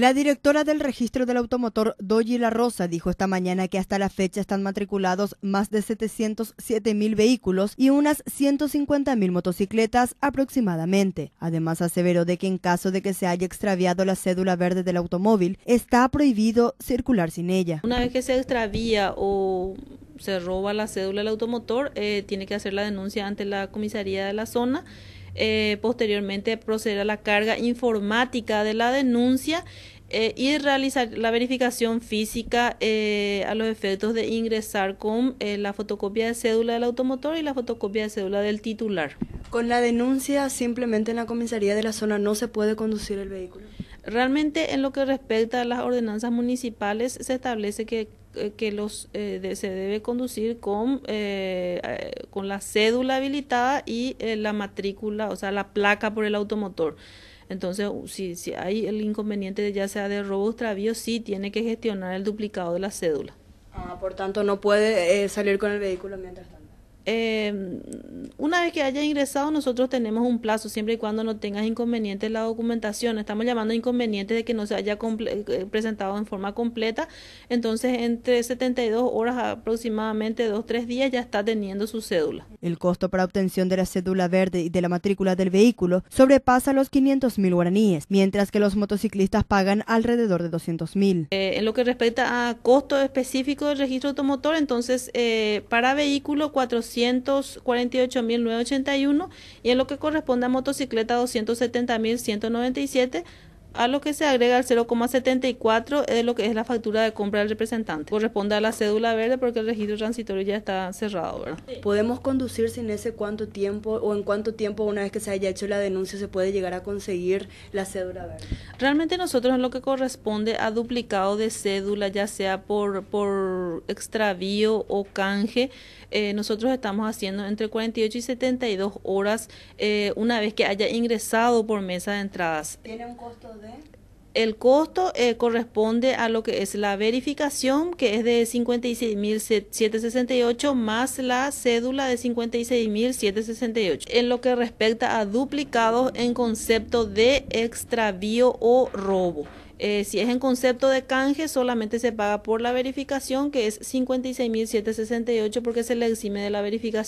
La directora del registro del automotor, Dolly La Rosa, dijo esta mañana que hasta la fecha están matriculados más de 707 mil vehículos y unas 150 mil motocicletas aproximadamente. Además, aseveró de que en caso de que se haya extraviado la cédula verde del automóvil, está prohibido circular sin ella. Una vez que se extravía o se roba la cédula del automotor, eh, tiene que hacer la denuncia ante la comisaría de la zona eh, posteriormente proceder a la carga informática de la denuncia eh, y realizar la verificación física eh, a los efectos de ingresar con la fotocopia de cédula del automotor y la fotocopia de cédula del titular. Con la denuncia simplemente en la comisaría de la zona no se puede conducir el vehículo. Realmente en lo que respecta a las ordenanzas municipales se establece que eh, que los eh, se debe conducir con, eh, con la cédula habilitada y la matrícula, o sea, la placa por el automotor. Entonces, si, si hay el inconveniente de ya sea de robo o extravío, sí tiene que gestionar el duplicado de la cédula. Ah, por tanto, no puede salir con el vehículo mientras tanto. Em, una vez que haya ingresado, nosotros tenemos un plazo siempre y cuando no tengas inconvenientes la documentación. Estamos llamando inconvenientes de que no se haya eh, presentado en forma completa. Entonces, entre 72 horas aproximadamente, 2-3 días, ya está teniendo su cédula. El costo para obtención de la cédula verde y de la matrícula del vehículo sobrepasa los 500 mil guaraníes, mientras que los motociclistas pagan alrededor de 200 mil. Eh, en lo que respecta a costo específico de registro automotor, entonces eh, para vehículo 400 248.981 y en lo que corresponde a motocicleta 270.197 a lo que se agrega el 0,74 es lo que es la factura de compra del representante. Corresponde a la cédula verde porque el registro transitorio ya está cerrado, ¿verdad? ¿Podemos conducir sin ese cuánto tiempo o en cuánto tiempo una vez que se haya hecho la denuncia se puede llegar a conseguir la cédula verde? Realmente nosotros en lo que corresponde a duplicado de cédula, ya sea por, por extravío o canje, eh, nosotros estamos haciendo entre 48 y 72 horas eh, una vez que haya ingresado por mesa de entradas. ¿Tiene un costo el costo eh, corresponde a lo que es la verificación, que es de 56.768 más la cédula de 56.768. En lo que respecta a duplicados en concepto de extravío o robo. Eh, si es en concepto de canje, solamente se paga por la verificación, que es 56.768, porque se le exime de la verificación.